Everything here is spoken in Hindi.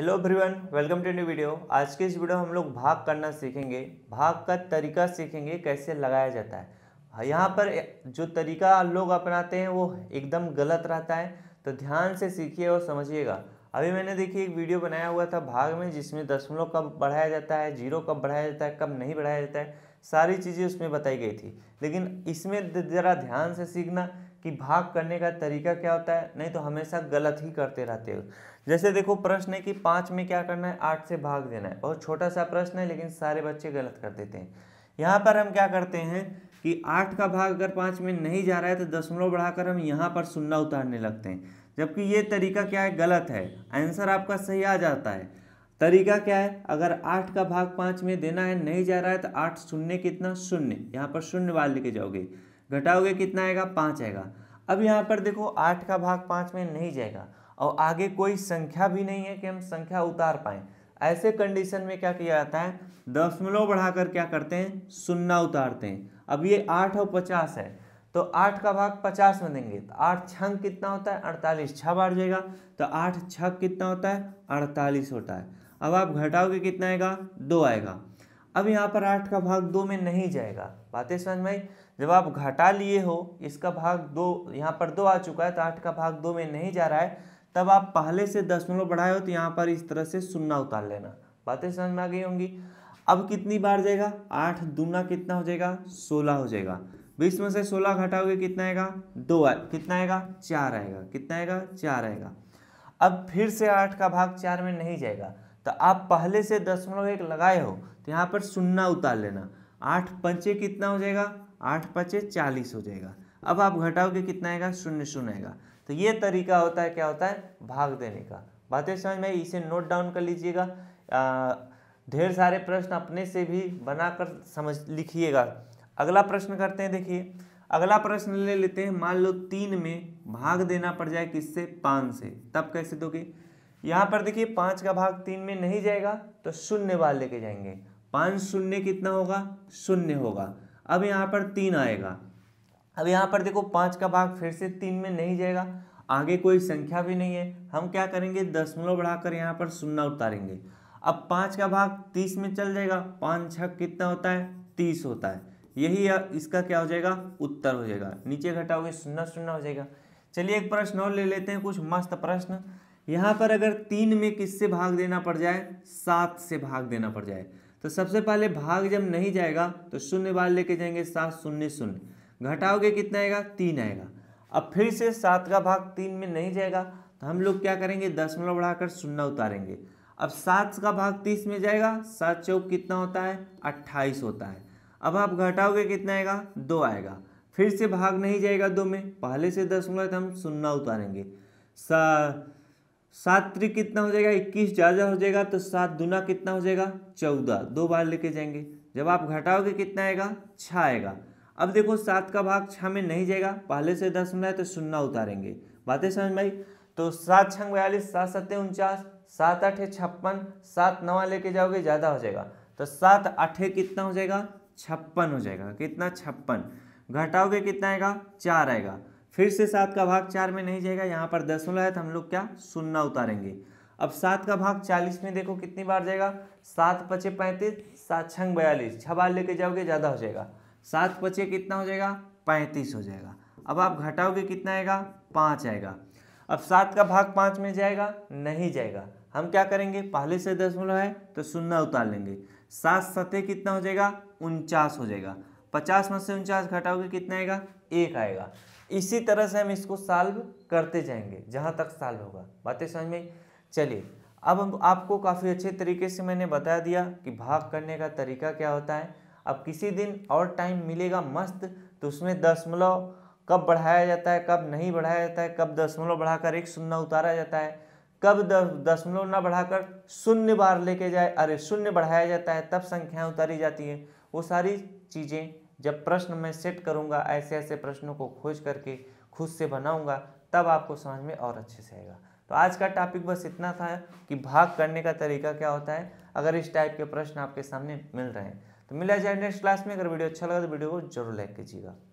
hello everyone welcome to new video आज के इस वीडियो हम लोग भाग करना सीखेंगे भाग का तरीका सीखेंगे कैसे लगाया जाता है हाँ, यहाँ पर जो तरीका लोग अपनाते हैं वो एकदम गलत रहता है तो ध्यान से सीखिए और समझिएगा अभी मैंने देखिए एक वीडियो बनाया हुआ था भाग में जिसमें दशमलव कब बढ़ाया जाता है जीरो कब बढ़ाया जाता है कब नहीं बढ़ाया जाता है सारी चीज़ें उसमें बताई गई थी लेकिन इसमें ज़रा ध्यान से सीखना कि भाग करने का तरीका क्या होता है नहीं तो हमेशा गलत ही करते रहते हो जैसे देखो प्रश्न है कि पाँच में क्या करना है आठ से भाग देना है बहुत छोटा सा प्रश्न है लेकिन सारे बच्चे गलत कर देते हैं यहाँ पर हम क्या करते हैं कि आठ का भाग अगर पाँच में नहीं जा रहा है तो दसमलव बढ़ाकर हम यहाँ पर सुन्ना उतारने लगते हैं जबकि ये तरीका क्या है गलत है आंसर आपका सही आ जाता है तरीका क्या है अगर आठ का भाग पाँच में देना है नहीं जा रहा है तो आठ शून्य कितना शून्य यहाँ पर शून्य वाल लेके जाओगे घटाओगे कितना आएगा पाँच आएगा अब यहाँ पर देखो आठ का भाग पाँच में नहीं जाएगा और आगे कोई संख्या भी नहीं है कि हम संख्या उतार पाएँ ऐसे कंडीशन में क्या किया जाता है दशमलव बढ़ाकर क्या करते हैं सुन्ना उतारते हैं अब ये आठ और पचास है तो आठ का भाग पचास में देंगे तो आठ छ कितना होता है अड़तालीस छः बार जाएगा तो आठ छक कितना होता है अड़तालीस होता है अब आप घटाओगे कितना आएगा दो आएगा अब यहाँ पर आठ का भाग दो में नहीं जाएगा बातें समझ में जब आप घटा लिए हो इसका भाग दो यहाँ पर दो आ चुका है तो आठ का भाग दो में नहीं जा रहा है तब आप पहले से दशमलव बढ़ाए हो तो यहाँ पर इस तरह से सुन्ना उतार लेना बातें समझ में आ गई होंगी अब कितनी बार जाएगा आठ दूना कितना हो जाएगा सोलह हो जाएगा बीस में से सोलह घटाओगे कितना आएगा दो आ, कितना आएगा चार आएगा कितना आएगा चार आएगा अब फिर से आठ का भाग चार में नहीं जाएगा तो आप पहले से दशमलव एक लगाए हो तो यहाँ पर सुन्ना उतार लेना आठ पंचे कितना हो जाएगा आठ पंचे चालीस हो जाएगा अब आप घटाओगे कितना आएगा शून्य शून्य आएगा तो ये तरीका होता है क्या होता है भाग देने का बातें समझ में इसे नोट डाउन कर लीजिएगा ढेर सारे प्रश्न अपने से भी बनाकर समझ लिखिएगा अगला प्रश्न करते हैं देखिए अगला प्रश्न ले लेते हैं मान लो तीन में भाग देना पड़ जाए किससे पाँच से तब कैसे दोगे यहाँ पर देखिए पाँच का भाग तीन में नहीं जाएगा तो शून्य बार लेके जाएंगे पाँच शून्य कितना होगा शून्य होगा अब यहाँ पर तीन आएगा अब यहाँ पर देखो पाँच का भाग फिर से तीन में नहीं जाएगा आगे कोई संख्या भी नहीं है हम क्या करेंगे दसमलव बढ़ाकर यहाँ पर शून्य उतारेंगे अब पाँच का भाग तीस में चल जाएगा पाँच छः कितना होता है तीस होता है यही इसका क्या हो जाएगा उत्तर हो जाएगा नीचे घटाओगे शून्य शून्य हो जाएगा चलिए एक प्रश्न और ले लेते हैं कुछ मस्त प्रश्न यहाँ पर अगर तीन में किससे भाग देना पड़ जाए सात से भाग देना पड़ जाए तो सबसे पहले भाग जब नहीं जाएगा तो शून्य बार लेके जाएंगे सात शून्य शून्य घटाओगे कितना आएगा तीन आएगा अब फिर से सात का भाग तीन में नहीं जाएगा तो हम लोग क्या करेंगे दसमलव बढ़ाकर शून्य उतारेंगे अब सात का भाग तीस में जाएगा सात चौक कितना होता है अट्ठाईस होता है अब आप घटाओगे कितना आएगा दो आएगा फिर से भाग नहीं जाएगा दो में पहले से तो हम शून्य उतारेंगे सा सात त्री कितना हो जाएगा इक्कीस ज़्यादा हो जाएगा तो सात दुना कितना हो जाएगा चौदह दो बार लेके जाएंगे जब आप घटाओगे कितना आएगा छः आएगा अब देखो सात का भाग छः में नहीं जाएगा पहले से दस में है तो सुन्ना उतारेंगे बातें समझ भाई तो सात छंग बयालीस सात सत्ते उनचास सात आठे छप्पन सात नवा लेके जाओगे ज़्यादा हो जाएगा तो सात आठे कितना हो जाएगा छप्पन हो जाएगा कितना छप्पन घटाओगे कितना आएगा चार आएगा फिर से सात का भाग चार में नहीं जाएगा यहाँ पर दसमलव है तो हम लोग क्या सुनना उतारेंगे अब सात का भाग चालीस में देखो कितनी बार जाएगा सात पचे पैंतीस सात छंग बयालीस छः बार लेके जाओगे ज़्यादा हो जाएगा सात पचे कितना हो जाएगा पैंतीस हो जाएगा अब आप घटाओगे कितना आएगा पाँच आएगा अब सात का भाग पाँच में जाएगा नहीं जाएगा हम क्या करेंगे पहले से दसमलव है तो सुन्ना उतार लेंगे सात सतह कितना हो जाएगा उनचास हो जाएगा पचास में से उनचास घटाओगे कितना आएगा एक आएगा इसी तरह से हम इसको साल्व करते जाएंगे जहाँ तक साल्व होगा बातें समझ में चलिए अब हम आपको काफ़ी अच्छे तरीके से मैंने बता दिया कि भाग करने का तरीका क्या होता है अब किसी दिन और टाइम मिलेगा मस्त तो उसमें दशमलव कब बढ़ाया जाता है कब नहीं बढ़ाया जाता है कब दशमलव बढ़ाकर एक शून्य उतारा जाता है कब दशमलव ना बढ़ाकर शून्य बार लेके जाए अरे शून्य बढ़ाया जाता है तब संख्याएं उतारी जाती हैं वो सारी चीज़ें जब प्रश्न मैं सेट करूँगा ऐसे ऐसे प्रश्नों को खोज करके खुद से बनाऊँगा तब आपको समझ में और अच्छे से आएगा तो आज का टॉपिक बस इतना था कि भाग करने का तरीका क्या होता है अगर इस टाइप के प्रश्न आपके सामने मिल रहे हैं तो मिला जाए नेक्स्ट क्लास में अगर वीडियो अच्छा लगा तो वीडियो को जरूर लाइक कीजिएगा